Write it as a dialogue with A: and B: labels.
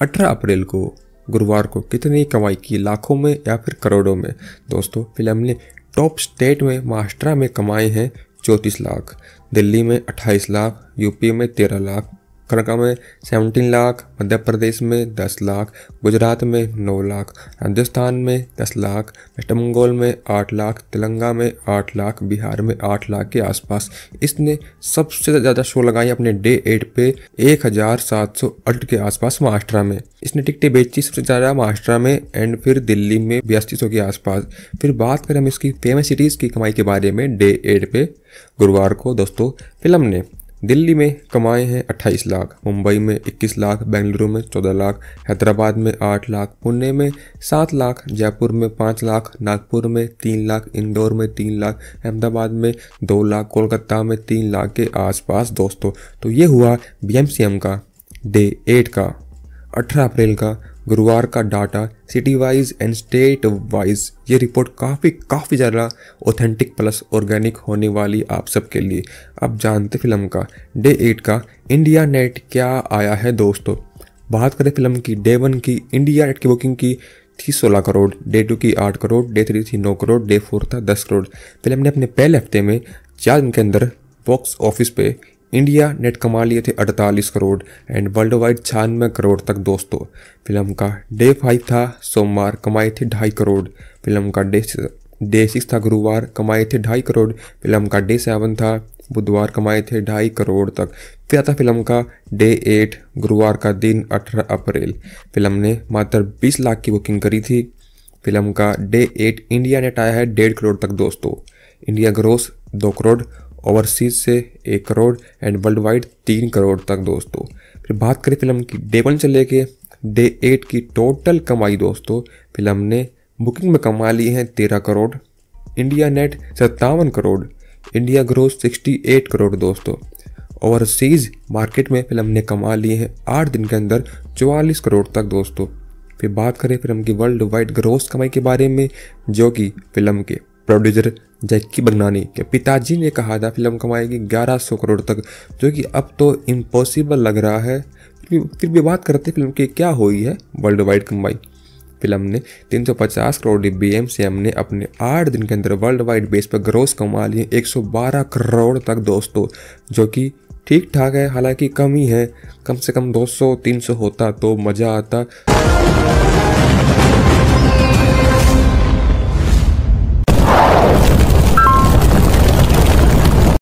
A: अठारह अप्रैल को गुरुवार को कितनी कमाई की लाखों में या फिर करोड़ों में दोस्तों फिल्म ने टॉप स्टेट में महाराष्ट्र में कमाए हैं चौंतीस लाख दिल्ली में अट्ठाईस लाख यूपी में तेरह लाख कर्नाटका में सेवनटीन लाख मध्य प्रदेश में दस लाख गुजरात में नौ लाख राजस्थान में दस लाख वेस्ट बंगाल में आठ लाख तेलंगा में आठ लाख बिहार में आठ लाख के आसपास इसने सबसे ज़्यादा शो लगाई अपने डे एट पे एक हज़ार सात सौ अल्ट के आसपास महाराष्ट्र में इसने टिकटें बेची सबसे ज़्यादा महाराष्ट्र में एंड फिर दिल्ली में बयासी सौ के आसपास फिर बात करें हम इसकी फेमस सिटीज़ की कमाई के बारे में डे एट पे गुरुवार को दोस्तों फिल्म ने दिल्ली में कमाए हैं 28 लाख मुंबई में 21 लाख बेंगलुरु में 14 लाख हैदराबाद में 8 लाख पुणे में 7 लाख जयपुर में 5 लाख नागपुर में 3 लाख इंदौर में 3 लाख अहमदाबाद में 2 लाख कोलकाता में 3 लाख के आसपास दोस्तों तो ये हुआ बी का डे एट का 18 अप्रैल का गुरुवार का data city wise and state wise ये रिपोर्ट काफ़ी काफ़ी ज़्यादा ऑथेंटिक प्लस ऑर्गेनिक होने वाली आप सबके लिए अब जानते फिल्म का डे एट का इंडिया नेट क्या आया है दोस्तों बात करें फिल्म की डे वन की इंडिया नेट की बुकिंग की थी 16 करोड़ डे टू की 8 करोड़ डे थ्री थी 9 करोड़ डे फोर था 10 करोड़ फिल्म ने अपने पहले हफ्ते में चार दिन के अंदर बॉक्स ऑफिस पे इंडिया नेट कमा लिए थे 48 करोड़ एंड वर्ल्ड वाइड छियानवे करोड़ तक दोस्तों फिल्म का डे फाइव था सोमवार कमाए थे ढाई करोड़ फिल्म का डे डे सिक्स था गुरुवार कमाए थे ढाई करोड़ फिल्म का डे सेवन था बुधवार कमाए थे ढाई करोड़ तक फिर आता फिल्म का डे एट गुरुवार का दिन अठारह अप्रैल फिल्म ने मात्र बीस लाख की बुकिंग करी थी फिल्म का डे एट इंडिया नेट आया है डेढ़ करोड़ तक दोस्तों इंडिया ग्रोस दो करोड़ ओवरसीज से एक करोड़ एंड वर्ल्ड वाइड तीन करोड़ तक दोस्तों फिर बात करें फिल्म की डे वन से लेके डे एट की टोटल कमाई दोस्तों फिल्म ने बुकिंग में कमा ली है तेरह करोड़ इंडिया नेट सत्तावन crore India gross sixty eight crore दोस्तों ओवरसीज मार्केट में फिल्म ने कमा लिए हैं आठ दिन के अंदर चौवालीस करोड़ तक दोस्तों फिर बात करें फिल्म की वर्ल्ड वाइड ग्रोस कमाई के बारे में जो कि फिल्म के प्रोड्यूसर जैकी बगनानी के पिताजी ने कहा था फिल्म कमाएगी 1100 करोड़ तक जो कि अब तो इम्पॉसिबल लग रहा है फिर भी बात करते फिल्म की क्या हुई है वर्ल्ड वाइड कमाई फिल्म ने 350 crore B M C M ने अपने आठ दिन के अंदर वर्ल्ड वाइड बेस पर ग्रोस कमा लिए 112 करोड़ तक दोस्तों जो कि ठीक ठाक है हालांकि कम ही है कम से कम 200-300 होता तो मज़ा आता